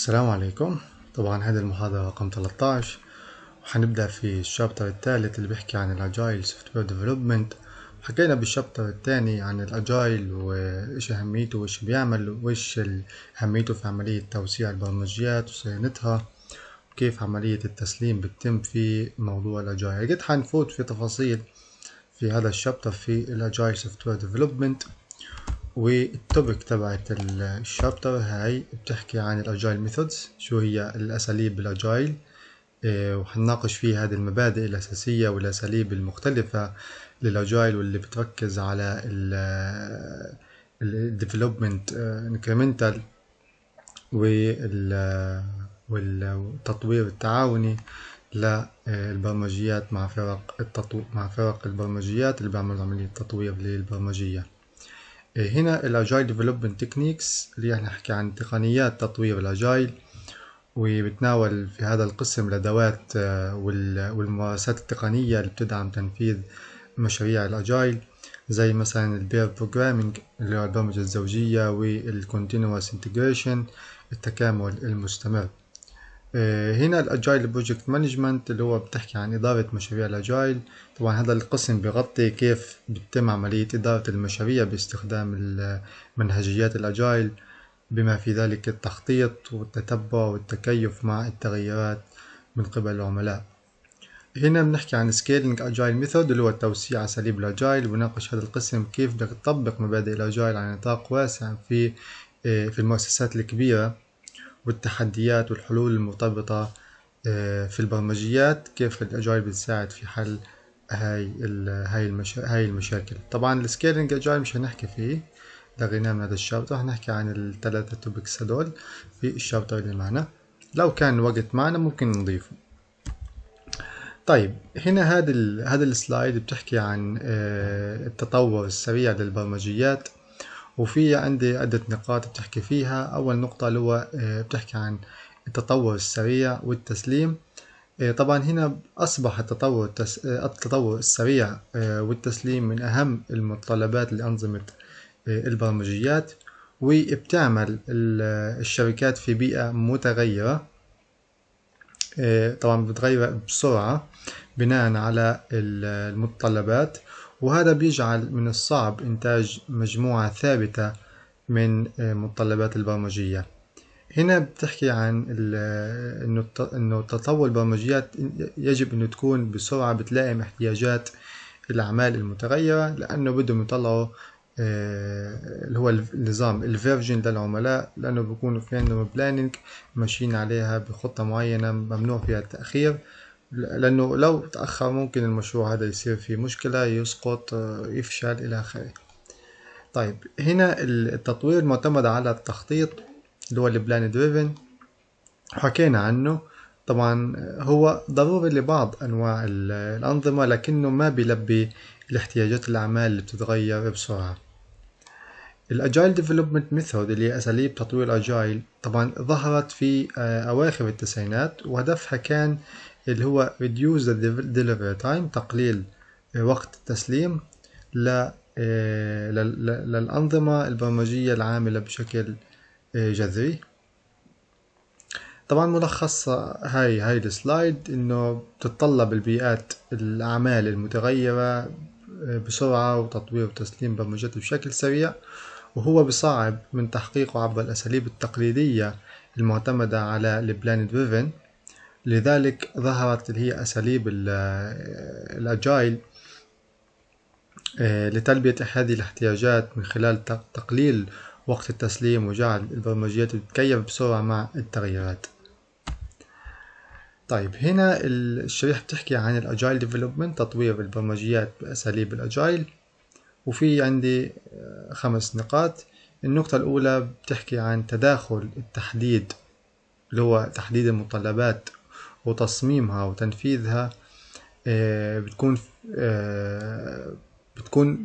السلام عليكم طبعا هذه المحاضرة رقم 13 وحنبدأ في الشابتر الثالث اللي بيحكي عن الأجايل سوفت وير ديفلوبمنت حكينا بالشابتر الثاني عن الأجايل وإيش أهميته وإيش بيعمل وإيش أهميته في عملية توسيع البرمجيات وصيانتها وكيف عملية التسليم بتتم في موضوع الأجايل جيت حنفوت في تفاصيل في هذا الشابتر في الأجايل سوفت وير ديفلوبمنت والتوبك تبعت الشابتر هاي بتحكي عن الاجايل ميثودز شو هي الاساليب الاجايل وحنناقش فيه هذه المبادئ الاساسيه والاساليب المختلفه للاجايل واللي بتركز على الديفلوبمنت انكريمنتال آه، والتطوير التعاوني للبرمجيات آه، مع فرق التطو... مع فرق البرمجيات اللي بيعملوا عملية تطوير للبرمجية هنا الاجايل ديفلوبمنت تكنيكس اللي احنا نحكي عن تقنيات تطوير الاجايل وبتناول في هذا القسم الادوات آه، والممارسات التقنيه اللي بتدعم تنفيذ مشاريع الاجايل زي مثلا البير بروجرامينج اللي هو البرمجه الزوجيه والكونتينوس انتجريشن التكامل المستمر آه، هنا الاجايل بروجكت مانجمنت اللي هو بتحكي عن اداره مشاريع الاجايل طبعا هذا القسم بيغطي كيف بتتم عمليه اداره المشاريع باستخدام منهجيات الاجايل بما في ذلك التخطيط والتتبع والتكيف مع التغيرات من قبل العملاء هنا بنحكي عن سكيلينج اجايل ميثود اللي هو توسيع اساليب الاجايل بناقش هذا القسم كيف بدك تطبق مبادئ الاجايل على نطاق واسع في آه، في المؤسسات الكبيره والتحديات والحلول المرتبطة آه، في البرمجيات كيف الأجايل بتساعد في حل هاي هاي المشا... هاي المشاكل طبعا السكيلينج اجايل مش هنحكي فيه لغيناه من هذا الشابتر هنحكي عن الثلاثة توبكس هدول في الشابتر اللي معنا لو كان الوقت معنا ممكن نضيفه طيب هنا هذا هذا السلايد بتحكي عن آه، التطور السريع للبرمجيات وفي عندي عدة نقاط بتحكي فيها أول نقطة اللي هو آه، بتحكي عن التطور السريع والتسليم آه، طبعا هنا أصبح التطور التس... آه، التطور السريع والتسليم من أهم المتطلبات لأنظمة البرمجيات وبتعمل الشركات في بيئة متغيرة طبعا بتغير بسرعة بناء على المتطلبات وهذا بيجعل من الصعب إنتاج مجموعة ثابتة من آه، متطلبات البرمجية هنا بتحكي عن آه، إنه تطور البرمجيات يجب إنه تكون بسرعة بتلائم احتياجات الأعمال المتغيرة لأنه بدهم يطلعوا آه، اللي هو النظام الفيرجن للعملاء لأنه بيكون في عندهم بلاننج ماشيين عليها بخطة معينة ممنوع فيها التأخير لأنه لو تأخر ممكن المشروع هذا يصير فيه مشكلة يسقط آه، يفشل إلى آخره طيب هنا التطوير المعتمد على التخطيط اللي هو البلان دريفن حكينا عنه طبعا آه، هو ضروري لبعض أنواع الأنظمة لكنه ما بيلبي الاحتياجات الأعمال اللي بتتغير بسرعة الاجايل ديفلوبمنت ميثود اللي هي اساليب تطوير اجايل طبعا ظهرت في آه، اواخر التسعينات وهدفها كان اللي هو Reduce the Delivery Time تقليل آه، وقت التسليم آه، للأنظمة البرمجية العاملة بشكل آه، جذري طبعا ملخص هاي هاي السلايد انه بتتطلب البيئات الاعمال المتغيرة بسرعة وتطوير وتسليم برمجات بشكل سريع وهو بصعب من تحقيقه عبر الأساليب التقليدية المعتمدة على البلان دريفن لذلك ظهرت اللي هي أساليب الأجايل آه، لتلبية هذه الاحتياجات من خلال تقليل وقت التسليم وجعل البرمجيات تتكيف بسرعة مع التغييرات طيب هنا الشريحة بتحكي عن الأجايل ديفلوبمنت تطوير البرمجيات بأساليب الأجايل وفي عندي آه، خمس نقاط النقطة الأولى بتحكي عن تداخل التحديد اللي هو تحديد المتطلبات وتصميمها وتنفيذها آه، بتكون آه، بتكون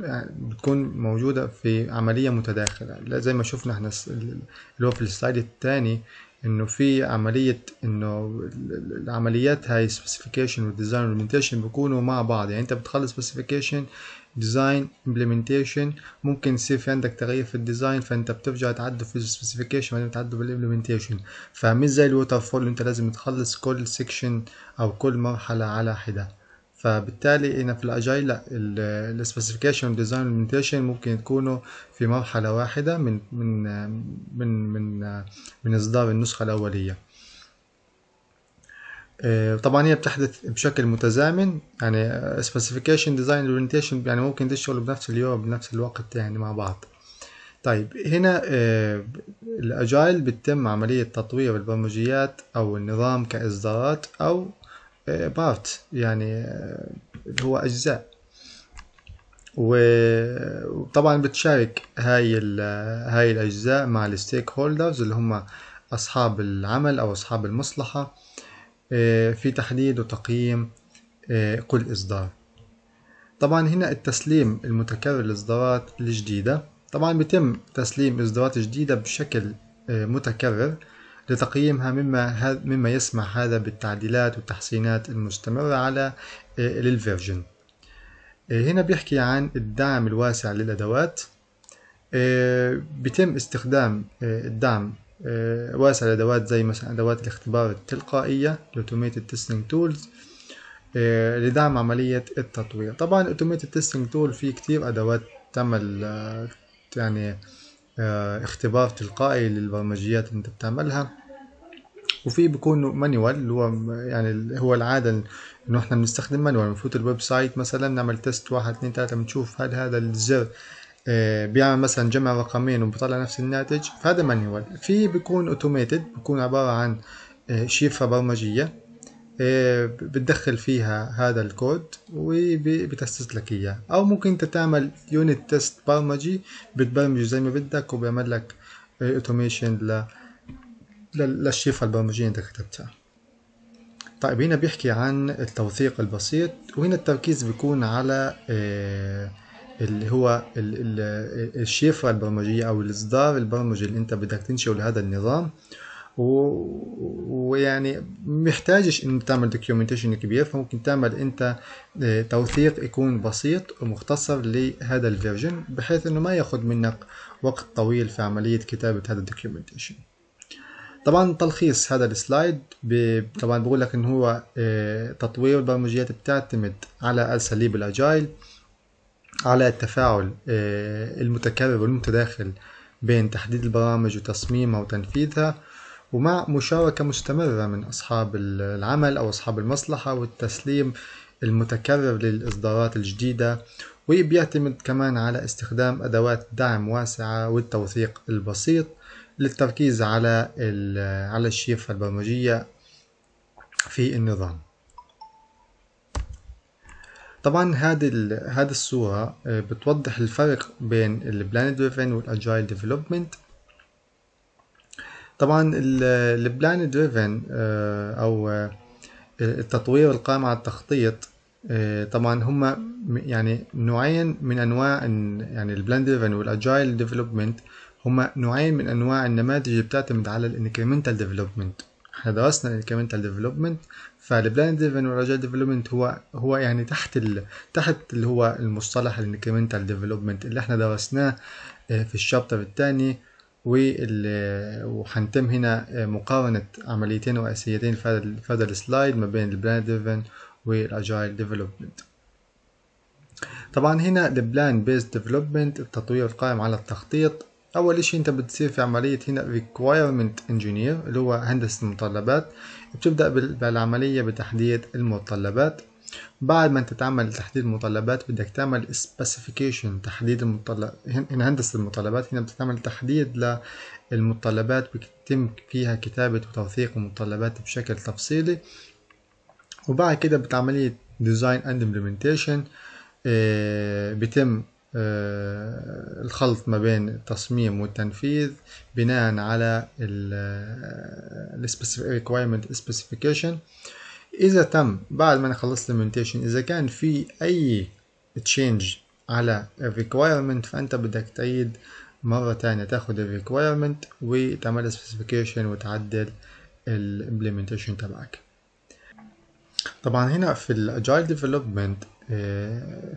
بتكون موجودة في عملية متداخلة زي ما شفنا احنا اللي هو في السلايد التاني انه في عملية انه العمليات هاي سبيسيفيكيشن والديزاين والمنتشن بيكونوا مع بعض يعني انت بتخلص سبيسيفيكيشن ديزاين امبلمنتيشن ممكن يصير في عندك تغيير في الديزاين فانت بترجع تعدل في السبيسيفيكيشن بعدين تعدل بالامبلمنتيشن فمش زي الووتر فول انت لازم تخلص كل سيكشن او كل مرحله على حده فبالتالي هنا في الاجايل لا السبيسيفيكيشن والديزاين والامبلمنتيشن ممكن يكونوا في مرحله واحده من من من من, من اصدار النسخه الاوليه آه، طبعا هي بتحدث بشكل متزامن يعني سبيسيفيكيشن ديزاين اورينتيشن يعني ممكن تشتغلوا بنفس اليوم بنفس الوقت يعني مع بعض طيب هنا آه، الاجايل بتتم عملية تطوير البرمجيات او النظام كاصدارات او بارت آه، يعني هو اجزاء وطبعا بتشارك هاي هاي الاجزاء مع الستيك هولدرز اللي هم اصحاب العمل او اصحاب المصلحه آه، في تحديد وتقييم آه، كل إصدار طبعا هنا التسليم المتكرر للإصدارات الجديدة طبعا بيتم تسليم إصدارات جديدة بشكل آه، متكرر لتقييمها مما مما يسمح هذا بالتعديلات والتحسينات المستمرة على للفيرجن هنا بيحكي عن الدعم الواسع للأدوات بيتم استخدام الدعم آه، واسع الأدوات زي مثلا أدوات الاختبار التلقائية Automated Testing Tools آه، لدعم عملية التطوير طبعا Automated Testing Tool في كتير أدوات تعمل آه، يعني اختبار تلقائي للبرمجيات اللي انت بتعملها وفي بيكون مانيوال اللي هو يعني هو العاده انه احنا بنستخدم مانيوال بنفوت الويب سايت مثلا نعمل تيست واحد اثنين ثلاثة بنشوف هل هذا الزر آه، بيعمل مثلا جمع رقمين وبيطلع نفس الناتج فهذا مانيوال في بيكون اوتوميتد بيكون عبارة عن آه، شيفة برمجية آه، بتدخل فيها هذا الكود وبتستس لك اياه او ممكن انت تعمل يونت تيست برمجي بتبرمجه زي ما بدك وبيعمل لك اوتوميشن للشيفة البرمجية انت كتبتها طيب هنا بيحكي عن التوثيق البسيط وهنا التركيز بيكون على اللي هو ال ال الشفرة البرمجية أو الإصدار البرمجي اللي أنت بدك تنشئه لهذا النظام ويعني محتاجش انه تعمل دوكيومنتيشن كبير فممكن تعمل انت آه، توثيق يكون بسيط ومختصر لهذا الفيرجن بحيث انه ما ياخذ منك وقت طويل في عملية كتابة هذا الدوكيومنتيشن طبعا تلخيص هذا السلايد طبعا بقول لك ان هو آه، تطوير البرمجيات بتعتمد على اساليب الاجايل على التفاعل آه، المتكرر والمتداخل بين تحديد البرامج وتصميمها وتنفيذها ومع مشاركة مستمرة من أصحاب العمل أو أصحاب المصلحة والتسليم المتكرر للإصدارات الجديدة وبيعتمد كمان على استخدام أدوات دعم واسعة والتوثيق البسيط للتركيز على على الشيفة البرمجية في النظام طبعا هذه هذه الصورة آه، بتوضح الفرق بين البلان دريفن والاجايل ديفلوبمنت طبعا البلان آه، دريفن او آه، التطوير القائم على التخطيط طبعا هما يعني نوعين من انواع يعني البلان دريفن والاجايل ديفلوبمنت هما نوعين من انواع النماذج اللي بتعتمد على الانكريمنتال ديفلوبمنت احنا درسنا الانكريمنتال ديفلوبمنت فالبلان ديفلوبمنت والرجال ديفلوبمنت هو هو يعني تحت ال... تحت اللي هو المصطلح الانكريمنتال ديفلوبمنت اللي احنا درسناه آه، في الشابتر الثاني وحنتم هنا آه، مقارنة عمليتين رئيسيتين في هذا السلايد ما بين البلان ديفن والاجايل ديفلوبمنت طبعا هنا البلان بيز ديفلوبمنت التطوير القائم على التخطيط اول شيء انت بتصير في عمليه هنا requirement engineer اللي هو هندسه المتطلبات بتبدا بالعمليه بتحديد المتطلبات بعد ما انت تعمل تحديد المتطلبات بدك تعمل specification تحديد المتطلب هنا هندسه المتطلبات هنا بتعمل تحديد للمتطلبات بيتم فيها كتابه وتوثيق المتطلبات بشكل تفصيلي وبعد كده بتعمليه design and implementation آه، بيتم آه، الخلط ما بين التصميم والتنفيذ بناء على آه، requirement specification إذا تم بعد ما أنا خلصت implementation إذا كان في أي تشينج على الريكوايرمنت فأنت بدك تعيد مرة تانية تاخد الريكوايرمنت وتعمل specification وتعدل الامبلمنتيشن تبعك طبعا هنا في الاجايل ديفلوبمنت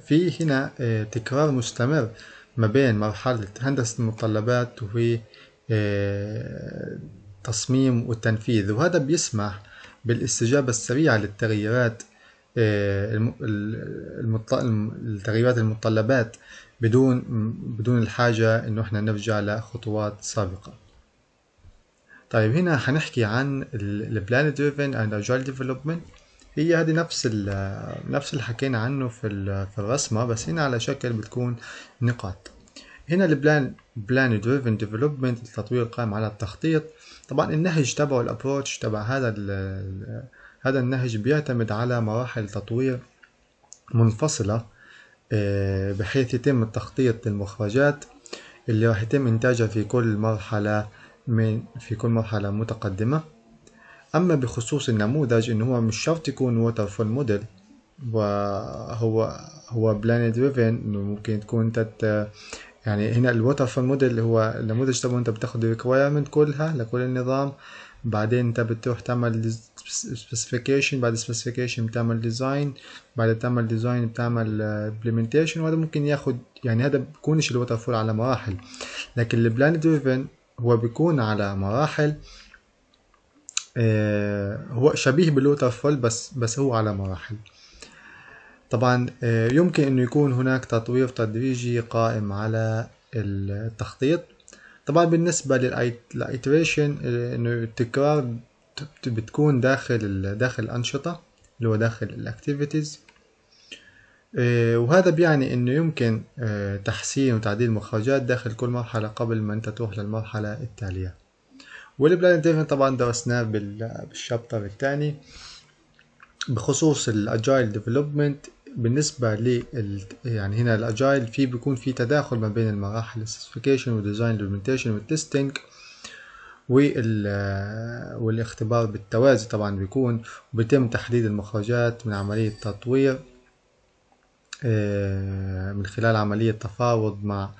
في هنا آه، تكرار مستمر ما بين مرحلة هندسة المتطلبات وتصميم آه، والتنفيذ وهذا بيسمح بالاستجابة السريعة للتغييرات آه، التغييرات المتطلبات بدون بدون الحاجة إنه إحنا نرجع لخطوات سابقة. طيب هنا حنحكي عن البلان دريفن اند اجايل ديفلوبمنت هي هذه نفس ال نفس اللي حكينا عنه في في الرسمة بس هنا على شكل بتكون نقاط هنا البلان بلان دريفن ديفلوبمنت التطوير قائم على التخطيط طبعا النهج تبعه الابروتش تبع هذا هذا النهج بيعتمد على مراحل تطوير منفصلة آه، بحيث يتم التخطيط للمخرجات اللي راح يتم إنتاجها في كل مرحلة من في كل مرحلة متقدمة أما بخصوص النموذج إن هو مش شرط يكون ووتر فول موديل وهو هو بلان دريفن إنه ممكن تكون أنت يعني هنا الووتر فول موديل هو النموذج تبعه أنت بتاخد الريكويرمنت كلها لكل النظام بعدين أنت بتروح تعمل سبيسيفيكيشن بعد سبيسيفيكيشن بتعمل ديزاين بعد تعمل ديزاين بتعمل امبلمنتيشن وهذا ممكن ياخد يعني هذا بيكونش الوتر فول على مراحل لكن البلان دريفن هو بيكون على مراحل آه، هو شبيه بلوتا فول بس بس هو على مراحل طبعا آه، يمكن انه يكون هناك تطوير تدريجي قائم على التخطيط طبعا بالنسبة للايتريشن آه، انه التكرار بتكون داخل داخل الانشطة اللي هو داخل الاكتيفيتيز وهذا بيعني انه يمكن تحسين وتعديل مخرجات داخل كل مرحلة قبل ما انت تروح للمرحلة التالية والبلان ديفلوبمنت طبعا درسناه بالشابتر الثاني بخصوص الاجايل ديفلوبمنت بالنسبة ل يعني هنا الاجايل في بيكون في تداخل ما بين المراحل السيسفيكيشن والديزاين ديفلوبمنتيشن والتستنج والاختبار بالتوازي طبعا بيكون وبيتم تحديد المخرجات من عملية تطوير آه، من خلال عملية تفاوض مع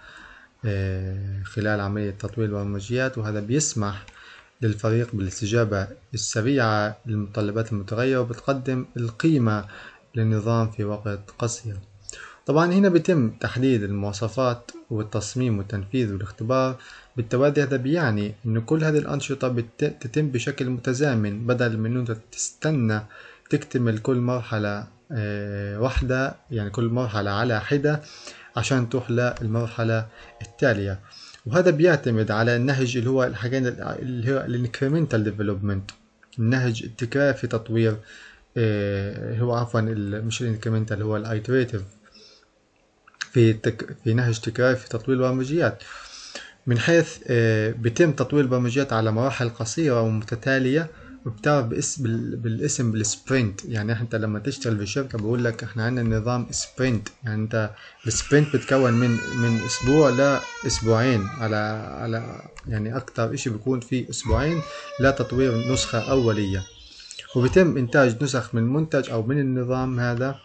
آه، خلال عملية تطوير البرمجيات وهذا بيسمح للفريق بالاستجابة السريعة للمتطلبات المتغيرة وبتقدم القيمة للنظام في وقت قصير طبعا هنا بيتم تحديد المواصفات والتصميم والتنفيذ والاختبار بالتوازي هذا بيعني ان كل هذه الانشطة بتتم بشكل متزامن بدل من انت تستنى تكتمل كل مرحلة آه، واحدة يعني كل مرحلة على حدة عشان تروح للمرحلة التالية وهذا بيعتمد على النهج اللي هو الحاجات اللي هو الانكريمنتال ديفلوبمنت النهج التكراري في تطوير اللي آه، هو عفوا مش الانكريمنتال هو الايتريتيف في تك في نهج تكراري في تطوير البرمجيات من حيث آه، بيتم تطوير البرمجيات على مراحل قصيرة ومتتالية وبتعرف باسم بالاسم بالسبرنت يعني انت لما تشتغل في شركه بقول لك احنا عندنا نظام سبرنت يعني انت السبرنت بتكون من من اسبوع لاسبوعين على على يعني اكتر شيء بيكون في اسبوعين لتطوير نسخه اوليه وبيتم انتاج نسخ من منتج او من النظام هذا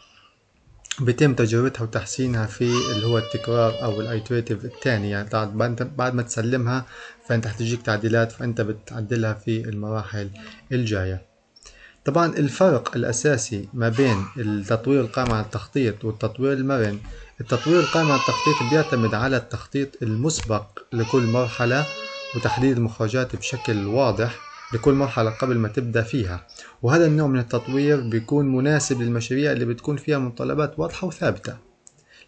بيتم تجربتها وتحسينها في اللي هو التكرار او الايتريتيف الثاني يعني بعد بعد ما تسلمها فانت هتجيك تعديلات فانت بتعدلها في المراحل الجايه طبعا الفرق الاساسي ما بين التطوير القائم على التخطيط والتطوير المرن التطوير القائم على التخطيط بيعتمد على التخطيط المسبق لكل مرحله وتحديد المخرجات بشكل واضح لكل مرحلة قبل ما تبدأ فيها وهذا النوع من التطوير بيكون مناسب للمشاريع اللي بتكون فيها متطلبات واضحة وثابتة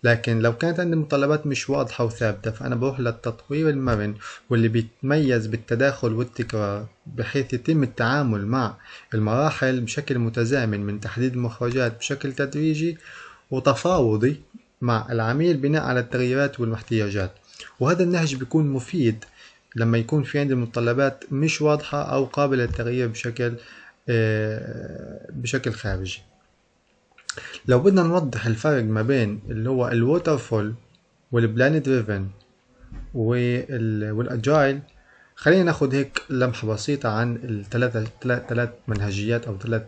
لكن لو كانت عندي متطلبات مش واضحة وثابتة فأنا بروح للتطوير المرن واللي بيتميز بالتداخل والتكرار بحيث يتم التعامل مع المراحل بشكل متزامن من تحديد المخرجات بشكل تدريجي وتفاوضي مع العميل بناء على التغييرات والمحتياجات وهذا النهج بيكون مفيد لما يكون في عندي متطلبات مش واضحة أو قابلة للتغيير بشكل آه، بشكل خارجي لو بدنا نوضح الفرق ما بين اللي هو الووتر فول والبلان دريفن والاجايل خلينا ناخد هيك لمحة بسيطة عن الثلاثة ثلاث منهجيات أو ثلاث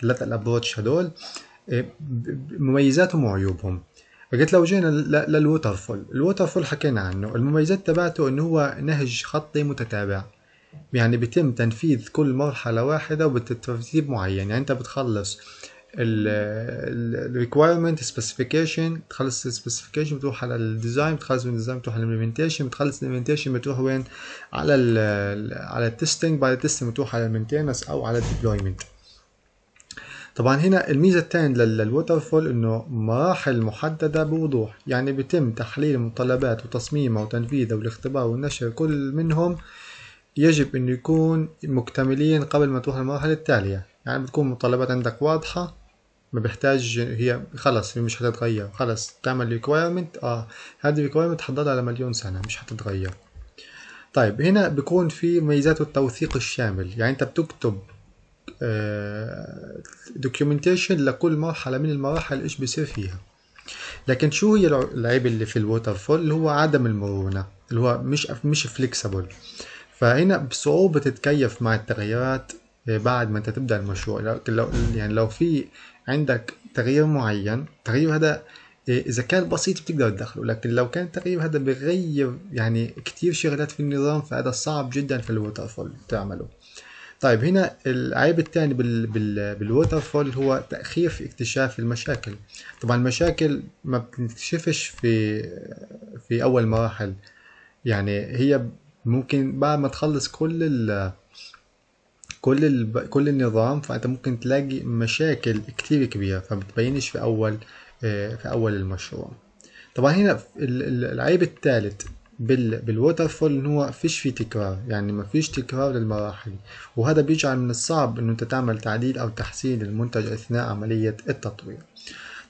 ثلاث الأبروتش هدول آه، مميزاتهم وعيوبهم فقلت لو جينا للووتر فول الووتر فول حكينا عنه المميزات تبعته انه هو نهج خطي متتابع يعني بيتم تنفيذ كل مرحلة واحدة وبترتيب معين يعني انت بتخلص الريكويرمنت سبيسيفيكيشن تخلص السبيسيفيكيشن بتروح على الديزاين بتخلص من الديزاين بتروح على الامبلمنتيشن بتخلص الامبلمنتيشن بتروح وين على ال على التستنج بعد التستنج بتروح على المينتيننس او على الديبلويمنت طبعا هنا الميزة الثانية فول انه مراحل محددة بوضوح يعني بيتم تحليل المتطلبات وتصميمها وتنفيذها والاختبار والنشر كل منهم يجب انه يكون مكتملين قبل ما تروح المراحل التالية يعني بتكون المتطلبات عندك واضحة ما بيحتاج هي خلص هي مش هتتغير خلص تعمل ريكويرمنت اه هذه ريكويرمنت حضرها لمليون سنة مش هتتغير طيب هنا بيكون في ميزات التوثيق الشامل يعني انت بتكتب دوكيومنتيشن آه، لكل مرحله من المراحل ايش بيصير فيها لكن شو هي العيب اللي في الووتر فول اللي هو عدم المرونه اللي هو مش مش فليكسبل فهنا بصعوبه تتكيف مع التغييرات آه، بعد ما انت تبدا المشروع لو يعني لو في عندك تغيير معين التغيير هذا آه، اذا كان بسيط بتقدر تدخله لكن لو كان التغيير هذا بيغير يعني كتير شغلات في النظام فهذا صعب جدا في الووتر فول تعمله طيب هنا العيب الثاني بال بال بالووتر فول هو تأخير في اكتشاف المشاكل طبعا المشاكل ما بتنكشفش في في أول مراحل يعني هي ممكن بعد ما تخلص كل ال كل ال كل النظام فأنت ممكن تلاقي مشاكل كتير كبيرة فبتبينش في أول آه، في أول المشروع طبعا هنا العيب الثالث بال بالووتر فول ان هو فيش فيه تكرار يعني ما فيش تكرار للمراحل وهذا بيجعل من الصعب انه انت تعمل تعديل او تحسين للمنتج اثناء عمليه التطوير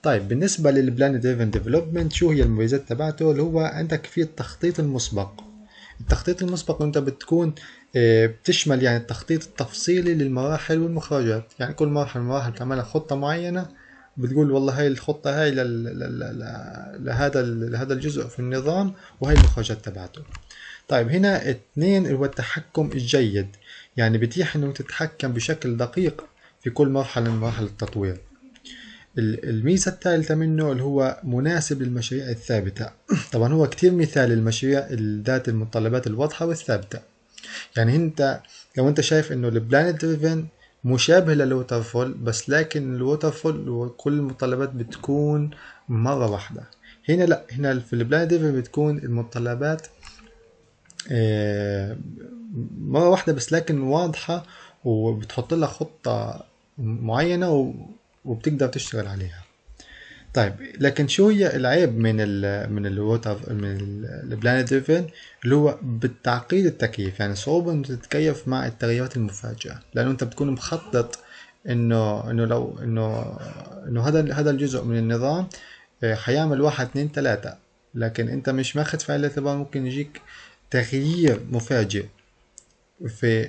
طيب بالنسبه للبلان دريفن ديفلوبمنت شو هي المميزات تبعته اللي هو عندك في التخطيط المسبق التخطيط المسبق انت بتكون آه، بتشمل يعني التخطيط التفصيلي للمراحل والمخرجات يعني كل مرحله من المراحل بتعملها خطه معينه بتقول والله هاي الخطه هاي لهذا لهذا الجزء في النظام وهي المخرجات تبعته طيب هنا اثنين هو التحكم الجيد يعني بتيح انه تتحكم بشكل دقيق في كل مرحله من مراحل التطوير الميزة الثالثة منه اللي هو مناسب للمشاريع الثابتة طبعا هو كتير مثال للمشاريع ذات المتطلبات الواضحة والثابتة يعني انت لو انت شايف انه البلان دريفن مشابه للوترفول بس لكن الوترفول وكل المتطلبات بتكون مرة واحدة هنا لا هنا في البلاند ديفل بتكون المتطلبات آه، مرة واحدة بس لكن واضحة وبتحط لها خطة معينة وبتقدر تشتغل عليها طيب لكن شو هي العيب من الـ من الـ من البلانيت ايفن اللي هو بالتعقيد التكييف يعني صعوبة انه تتكيف مع التغييرات المفاجئة لانه انت بتكون مخطط انه انه لو انه انه هذا هذا الجزء من النظام آه، حيعمل واحد اتنين تلاتة لكن انت مش ماخد في عين الاعتبار ممكن يجيك تغيير مفاجئ في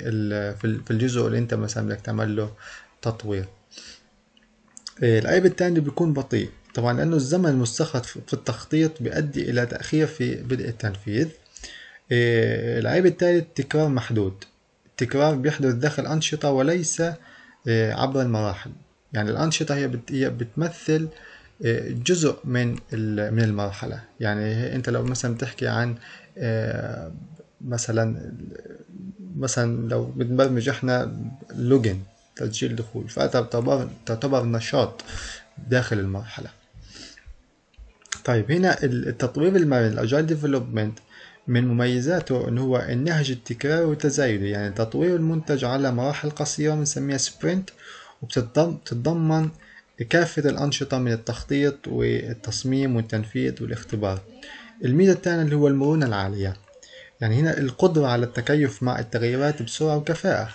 في الجزء اللي انت مثلا بدك تعمل له تطوير آه، العيب التاني بيكون بطيء طبعا لأنه الزمن المستخلص في التخطيط بيؤدي إلى تأخير في بدء التنفيذ إيه، العيب الثالث تكرار محدود التكرار بيحدث داخل أنشطة وليس إيه، عبر المراحل يعني الأنشطة هي بتمثل إيه، جزء من من المرحلة يعني أنت لو مثلا بتحكي عن مثلا مثلا لو بنبرمج احنا لوجن تسجيل دخول فتعتبر تعتبر نشاط داخل المرحلة طيب هنا التطوير المرن الاجايل ديفلوبمنت من مميزاته ان هو النهج التكراري والتزايدي يعني تطوير المنتج على مراحل قصيرة بنسميها سبرنت وبتتضمن كافة الأنشطة من التخطيط والتصميم والتنفيذ والاختبار الميزة الثانية اللي هو المرونة العالية يعني هنا القدرة على التكيف مع التغييرات بسرعة وكفاءة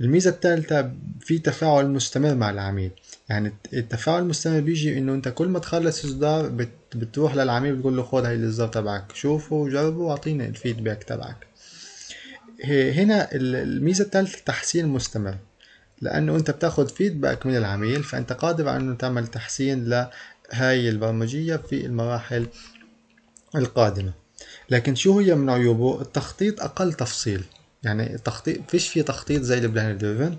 الميزة الثالثة في تفاعل مستمر مع العميل يعني التفاعل المستمر بيجي انه انت كل ما تخلص ده بتروح للعميل بتقول له خد هاي الإصدار تبعك شوفه وجربه واعطيني الفيدباك تبعك هنا الميزة الثالثة تحسين مستمر لأنه أنت بتاخد فيدباك من العميل فأنت قادر على أنه تعمل تحسين لهاي البرمجية في المراحل القادمة لكن شو هي من عيوبه التخطيط أقل تفصيل يعني التخطيط فيش في تخطيط زي البلان دريفن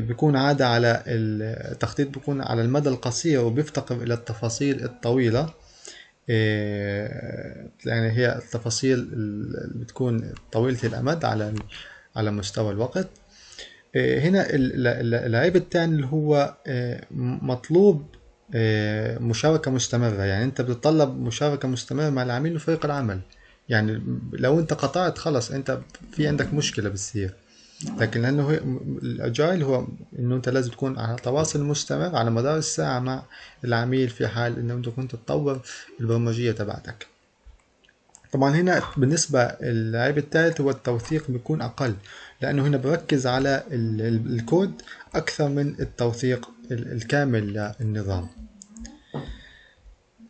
بيكون عادة على التخطيط بيكون على المدى القصير وبيفتقر إلى التفاصيل الطويلة آه، يعني هي التفاصيل اللي بتكون طويلة الأمد على على مستوى الوقت آه، هنا العيب الثاني اللي هو آه، مطلوب مشاركة مستمرة يعني أنت بتتطلب مشاركة مستمرة مع العميل وفريق العمل يعني لو أنت قطعت خلاص أنت في عندك مشكلة بتصير لكن لانه الاجايل هو انه انت لازم تكون على تواصل مستمر على مدار الساعه مع العميل في حال انه انت كنت تطور البرمجيه تبعتك طبعا هنا بالنسبه للعيب الثالث هو التوثيق بيكون اقل لانه هنا بركز على الكود اكثر من التوثيق الكامل للنظام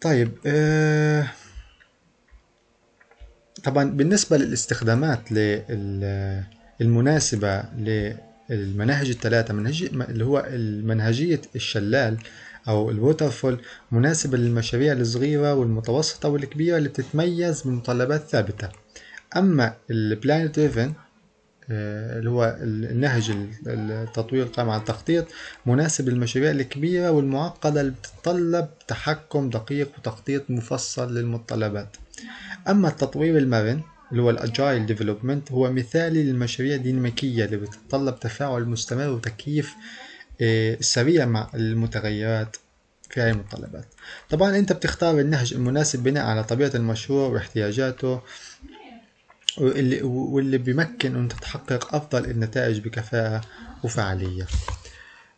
طيب آه، طبعا بالنسبة للاستخدامات لل المناسبة للمناهج الثلاثة منهجي اللي هو منهجية الشلال أو الووترفول مناسبة للمشاريع الصغيرة والمتوسطة والكبيرة اللي بتتميز بمتطلبات ثابتة أما البلان آه، دريفن اللي هو النهج التطوير القائم على التخطيط مناسب للمشاريع الكبيرة والمعقدة اللي بتتطلب تحكم دقيق وتخطيط مفصل للمتطلبات أما التطوير المرن اللي هو الاجايل ديفلوبمنت هو مثالي للمشاريع الديناميكيه اللي بتتطلب تفاعل مستمر وتكييف آه، سريع مع المتغيرات في هاي المتطلبات طبعا انت بتختار النهج المناسب بناء على طبيعه المشروع واحتياجاته واللي, واللي بيمكن ان تتحقق افضل النتائج بكفاءه وفعاليه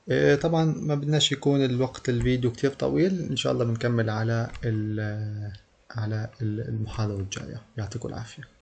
آه، طبعا ما بدناش يكون الوقت الفيديو كتير طويل ان شاء الله بنكمل على على المحاضره الجايه يعطيكم العافيه